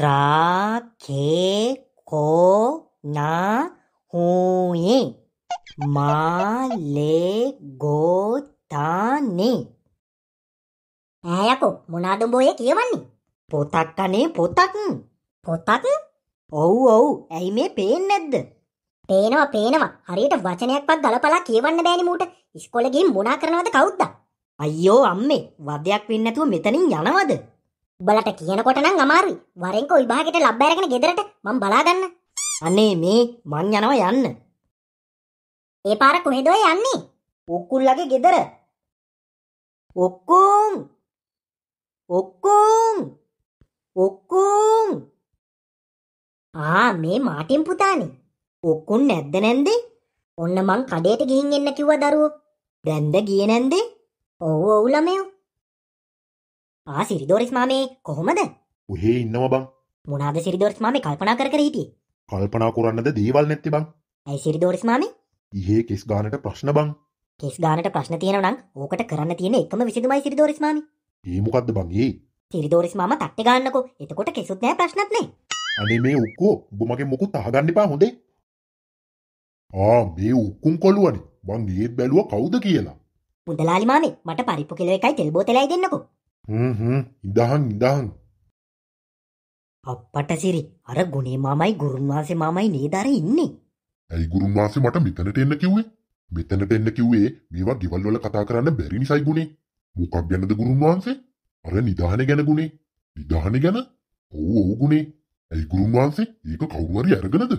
රාකේකෝනාහූයේ මාලේගෝතානේ ඇයකු මොනාදුඹෝය කියවන්නේ පොතක් අනේ පොතක් පොතක් ඔව් ඔව් ඇයි මේ පේන්නේ නැද්ද පේනවා පේනවා හරියට වචනයක්වත් ගලපලා කියවන්න බෑනේ මූට ඉස්කෝලේ ගිහින් මොනා කරනවද කවුද්ද අයියෝ අම්මේ වදයක් වෙන්නේ නැතුව මෙතනින් යනවද උබලට කියනකොට නම් අමාරුයි. වරෙන්කෝ විභාගෙට ලබ් අරගෙන ගෙදරට මම බලා ගන්න. අනේ මේ මං යනවා යන්න. ඒ පාර කොහෙද ඔය යන්නේ? ඔක්කුල්ලගේ ගෙදර. ඔක්කුම්. ඔක්කුම්. ඔක්කුම්. ආ මේ මාටින් පුතානේ. ඔක්කුන් නැද්ද නැන්දේ? ඔන්න මං කඩේට ගිහින් එන්න කිව්වා දරුවෝ. දැන්ද ගියේ නැන්දේ? ඔව් ඔව් ළමයෝ. ආ සිරිදෝරිස් මාමේ කොහොමද? උහේ ඉන්නව බං. මොනාද සිරිදෝරිස් මාමේ කල්පනා කර කර හිටියේ? කල්පනා කරන්නද දේවල් නැත්තේ බං. ඇයි සිරිදෝරිස් මාමේ? ඉහේ කෙස් ගානට ප්‍රශ්න බං. කෙස් ගානට ප්‍රශ්න තියෙනවනම් ඕකට කරන්න තියෙන එකම විසඳුමයි සිරිදෝරිස් මාමි. ඒ මොකද්ද බං ඒ? සිරිදෝරිස් මාමා තට්ටේ ගන්නකෝ. එතකොට කෙසුත් නෑ ප්‍රශ්නත් නෑ. අනේ මේ උක්කෝ උඹ මගේ මොකුත් අහගන්න එපා හොඳේ. ආ මේ උක්කුම් කොළුවනේ. බං ඒත් බැලුවා කවුද කියලා. මුදලාලි මාමේ මට පරිප්පු කිලෝ එකයි තෙල් බෝතලයි දෙන්නකෝ. ඉදහන් ඉදහන් අපට සිරි අර ගුණේ මාමයි ගුරුන්වාසේ මාමයි නේදර ඉන්නේ ඇයි ගුරුන්වාසේ මට මෙතනට එන්න කිව්වේ මෙතනට එන්න කිව්වේ මේවා ගෙවල් වල කතා කරන්න බැරි නිසයි ගුණේ මොකක් ගැනද ගුරුන්වහන්සේ අර නිධානේ ගැන ගුණේ නිධානේ ගැන ඔව් ඔව් ගුණේ ඇයි ගුරුන්වහන්සේ ඒක කවුරු හරි අරගෙනද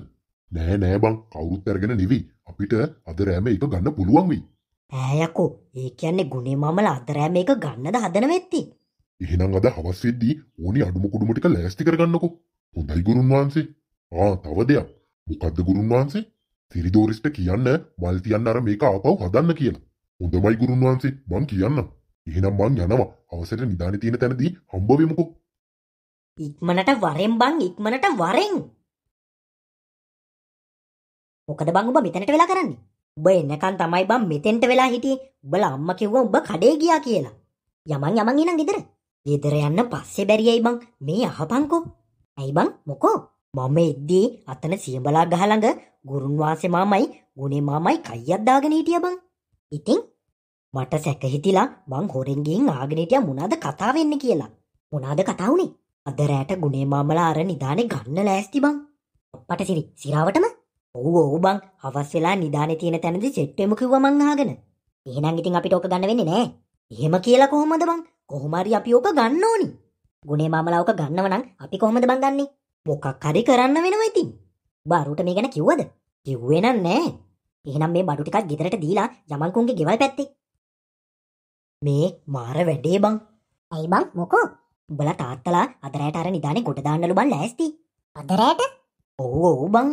නෑ නෑ බං කවුරුත් අරගෙන නෙවෙයි අපිට අද රෑම ඒක ගන්න පුළුවන් වෙයි ඈයකෝ ඒ කියන්නේ ගුණේ මමල අතරෑ මේක ගන්නද හදන වෙත්ති. එහෙනම් අද හවස්සෙද්දී ඕනි අඩුම කුඩුම ටික ලෑස්ති කරගන්නකෝ. හොඳයි ගුරුන් වහන්සේ. ආ තව දෙයක්. මොකද්ද ගුරුන් වහන්සේ? සිරිදෝරිස්ට කියන්න මල් තියන්න අර මේක ආපහු හදන්න කියලා. හොඳමයි ගුරුන් වහන්සේ මං කියන්න. එහෙනම් මං යනවා. අවසර නිදානේ තියෙන තැනදී හම්බ වෙමුකෝ. ඉක්මනට වරෙන් බං ඉක්මනට වරෙන්. මොකද බං ඔබ මෙතනට වෙලා කරන්නේ? උඹ එන්නකන් තමයි බං මෙතෙන්ට වෙලා හිටියේ. උඹලා අම්මා කිව්වා උඹ කඩේ ගියා කියලා. යමන් යමන් එනං ගෙදර. ගෙදර යන්න පස්සේ බැරියයි බං. මේ අහපන්කෝ. ඇයි බං මොකෝ? මම එද්දී අතන සියඹලා ගහ ළඟ ගුරුන් වාසේ මාමයි ගුණේ මාමයි කයියක් දාගෙන හිටියා බං. ඉතින් මට සැක හිතිලා මං හොරෙන් ගිහින් ආගෙන හිටියා මොනවාද කතා වෙන්නේ කියලා. මොනවාද කතා වුනේ? අද රෑට ගුණේ මාමලා අර නිදානේ ගන්න ලෑස්ති බං. අප්පට සිරි සිරාවටම ඔව් ඔව් බං හවස් වෙලා නිදානේ තියෙන තැනදි සෙට් වෙමු කිව්වා මං අහගෙන. එහෙනම් ඉතින් අපිට ඕක ගන්න වෙන්නේ නෑ. එහෙම කියලා කොහොමද බං? කොහොම හරි අපි ඕක ගන්න ඕනි. ගුණේ මාමලා ඕක ගන්නව නම් අපි කොහොමද බං ගන්නෙ? මොකක් හරි කරන්න වෙනවා ඉතින්. බාරුට මේ ගැන කිව්වද? කිව්වේ නම් නෑ. එහෙනම් මේ බඩු ටිකක් ගෙදරට දීලා යමල්කුන්ගේ ගෙවල් පැත්තේ. මේ මාර වැඩේ බං. ඇයි බං මොකෝ? උඹලා තාත්තලා අද රැට අර නිදානේ ගොඩ දාන්නලු බං ලෑස්ති. අද රැට? ඔව් ඔව් බං.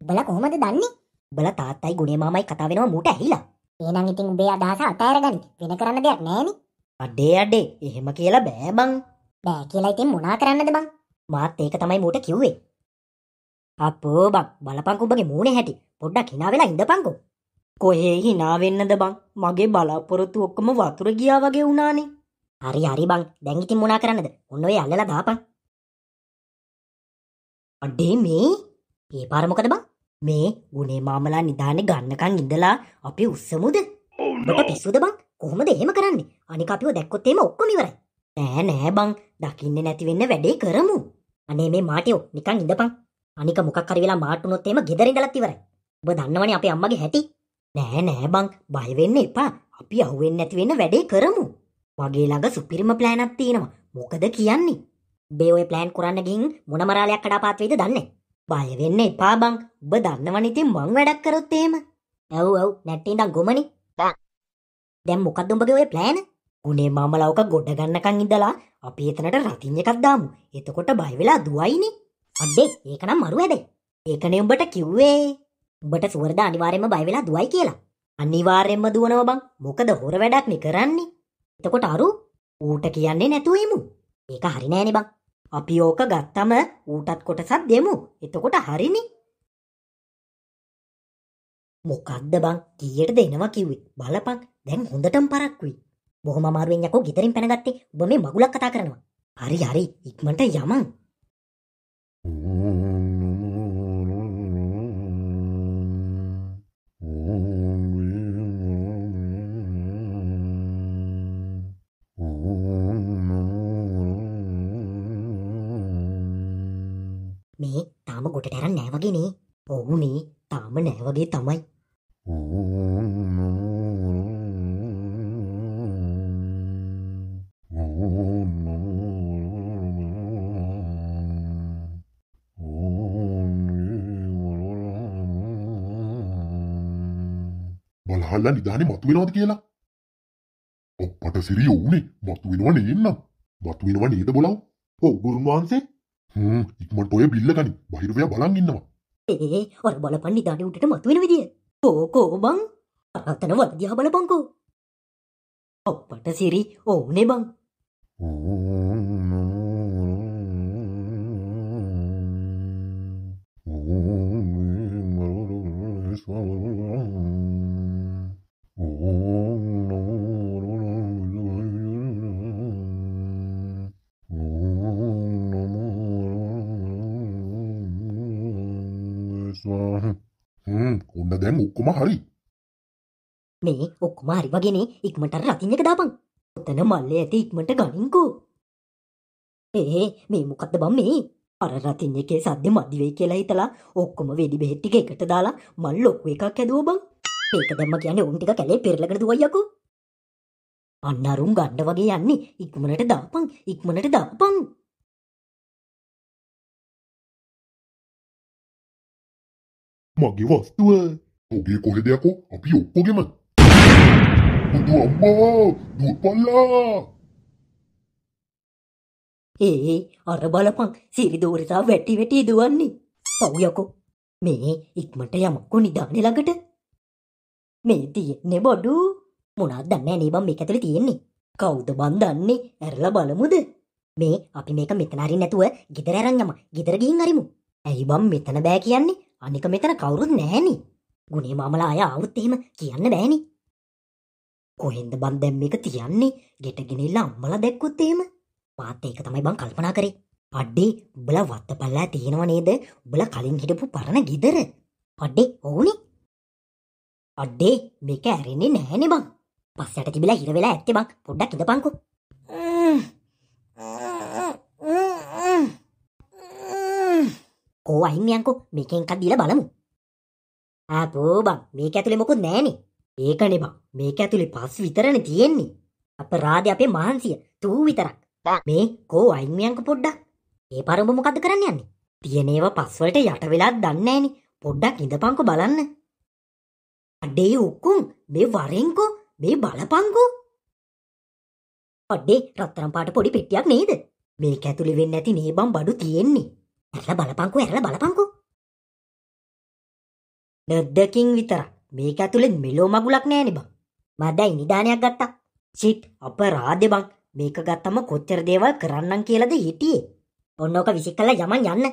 බල කොහොමද දන්නේ? බල තාත්තයි ගුණේ මාමයි කතා වෙනවා මූට ඇහිලා. එහෙනම් ඉතින් උඹේ අදහස අතහැරගනි. වෙන කරන්න දෙයක් නැහෙනි. අඩේ අඩේ එහෙම කියලා බෑ බං. බෑ කියලා ඉතින් මොනා කරන්නද බං? මාත් ඒක තමයි මූට කිව්වේ. අපෝ බං බලපංකෝ උඹගේ මූණේ හැටි. පොඩ්ඩක් hina වෙලා ඉඳපංකෝ. කොහේ hina වෙන්නද බං? මගේ බලාපොරොත්තු ඔක්කොම වතුර ගියා වගේ වුණානේ. හරි හරි බං. දැන් ඉතින් මොනා කරන්නද? ඔන්න ඔය අල්ලලා දාපන්. අඩේ මේ. මේ පාර මොකද බං? මේ උනේ මාමලා නිධානෙ ගන්නකන් ඉඳලා අපි උස්සමුද මට පිස්සුද බං කොහොමද එහෙම කරන්නේ අනික අපිව දැක්කොත් එහෙම ඔක්කොම ඉවරයි නෑ නෑ බං දකින්නේ නැති වෙන්න වැඩේ කරමු අනේ මේ මාටියෝ නිකන් ඉඳපන් අනික මොකක් හරි වෙලා මාට් වුණොත් එහෙම ගෙදර ඉඳලත් ඉවරයි ඔබ දන්නවනේ අපේ අම්මගේ හැටි නෑ නෑ බං බය වෙන්න එපා අපි අහුවෙන්නේ නැති වෙන්න වැඩේ කරමු මගේ ළඟ සුපිරිම ප්ලෑනක් තියෙනවා මොකද කියන්නේ බේ ඔය ප්ලෑන් කරන්න ගිහින් මොන මරාලයක් කඩාපාත් වෙයිද දන්නේ බය වෙන්න එපා බං ඔබ දන්නවනේ ඉතින් මං වැඩක් කරොත් එහෙම. ඇව් ඇව් නැට්ටේ ඉඳන් ගොමනේ. දැන් මොකක්ද උඹගේ ඔය ප්ලෑන? උනේ මම ලවක ගොඩ ගන්නකන් ඉඳලා අපි එතනට රතින් එකක් දාමු. එතකොට බය වෙලා දුවයිනේ. අඩේ ඒක නම් මරු හැබැයි. ඒකනේ උඹට කිව්වේ. උඹට සුවර්ද අනිවාර්යයෙන්ම බය වෙලා දුවයි කියලා. අනිවාර්යයෙන්ම දුවනවා බං. මොකද හොර වැඩක් නේ කරන්නේ. එතකොට අරු ඌට කියන්නේ නැතුව ඉමු. ඒක හරි නෑනේ බං. අපි ඕක ගත්තම ඌටත් කොටසක් දෙමු එතකොට හරිනි මොකක්ද බං කීයට දෙනවා කිව්වේ බලපං දැන් හොඳටම පරක්කුයි බොහොම අමාරුවෙන් යකෝ ගෙදරින් පැනගත්තේ ඔබ මේ මගුලක් කතා කරනවා හරි හරි ඉක්මනට යමං මේ තාම ගොට ටැර නෑවගෙනේ ඔහු මේ තාම නෑවගේ තමයි බලහල්ල නිධානය මතුවෙනවාද කියලා ඔප්පට සිරිය ඕනේ මතුවෙනවා නේන්නම් මතුවෙනවා නේද බොලව ඔ ගුරුන්වහන්සේ ඉක්මට ඔය බිල්ල ගනි බහිරවයා බලන් ඉන්නවා ඒ ඔර බලපන්නි දඩිවුටට මතුවෙන විදිිය ඕකෝ බං අතන වදදිහ බලපංකෝ ඔප්පට සිරි ඕනේ බං ඕ ඔන්න දැන් ඔක්කොම හරි මේ ඔක්කොම හරි වගේනේ ඉක්මට රතිංජක දාපන් ඔතන මල්ලේ ඇති ඉක්මට ගනින්කෝ ඒ මේ මොකක්ද බම් මේ අර රතින් එකේ සද්ද මදිවේ කියලා හිතලා ඔක්කොම වෙඩි බෙහෙත් ටික එකට දාලා මල් ලොකු එකක් ඇදුවා බං. ඒක දැම්ම කියන්නේ උන් ටික කැලේ පෙරලගෙන දුවයියකෝ. අන්න අරුන් ගන්න වගේ යන්නේ ඉක්මනට දාපන් ඉක්මනට දාපන්. මගේ වස්තුව ඔගේ කොහෙදයකෝ අපි ඔක්කොගෙම බුදු අම්මා දුපල්ලා ඒ අර බලපං සිරිදෝරසා වැටි වැටි දුවන්නේ පව්යකෝ මේ ඉක්මට යමක්කෝ නිධානය ළඟට මේ තියෙන්නේ බොඩු මොනත් දන්න නේ බම් මේ ඇතුළ තියෙන්නේ කෞද බන් දන්නේ ඇරලා බලමුද මේ අපි මේක මෙතනරි නැතුව ගෙදරරං යම ගෙදර ගිහින් අරිමු ඇයි බම් මෙතන බෑ කියන්නේ අනික මෙතන කවුරුත් නෑනි. ගුණේ මාමලා අය ආවුත් එහෙම කියන්න බෑනි. කොහෙන්ද බන් දැන් මේක තියන්නේ? ගෙට ගෙනිලා අම්මලා දැක්කොත් එහෙම. මාත් ඒක තමයි බන් කල්පනා කරේ. අඩේ උඹලා වත්තපල්ලා තියෙනව නේද? උඹලා කලින් හිටපු පරණ গিදර. අඩේ ඕනේ. අඩේ මේක ඇරෙන්නේ නෑනේ බං. පස්සට තිබිලා හිර වෙලා ඇත්තේ බං. පොඩ්ඩක් ඉඳපන්කෝ. කෝ අයින් යන්කෝ මේකෙන් එකක් දීලා බලමු. ආකෝ බං මේක ඇතුලේ මොකුත් නෑනේ. ඒකනේ බං මේක ඇතුලේ පස් විතරනේ තියෙන්නේ. අපරාධය අපේ මහන්සිය තූ විතරක්. මේ කෝ අයින් යන්කෝ පොඩ්ඩක්. ඒ පරඹ මොකද්ද කරන්න යන්නේ? තියෙන ඒවා පස් වලට යට වෙලාද දන්නේ නෑනේ. පොඩ්ඩක් ඉඳපන්කෝ බලන්න. අඩේ උක්කුම් මේ වරෙන්කෝ මේ බලපන්කෝ. අඩේ රත්තරන් පාට පොඩි පෙට්ටියක් නේද? මේක ඇතුලේ වෙන්නේ නැති නේ බං බඩු තියෙන්නේ. ඇර බලපංකු ඇරල බලපංකු ඩෙද්දකින් විතර මේක ඇතුළෙන් මෙලෝ මගුලක් නෑනෙ බං මදැයි නිධානයක් ගත්තා සිට් අප රාදෙ බං මේක ගත්තම කොච්චර දේවල් කරන්නම් කියලද හිටියේ ඔන්නෝක විසි කල යමන් යන්න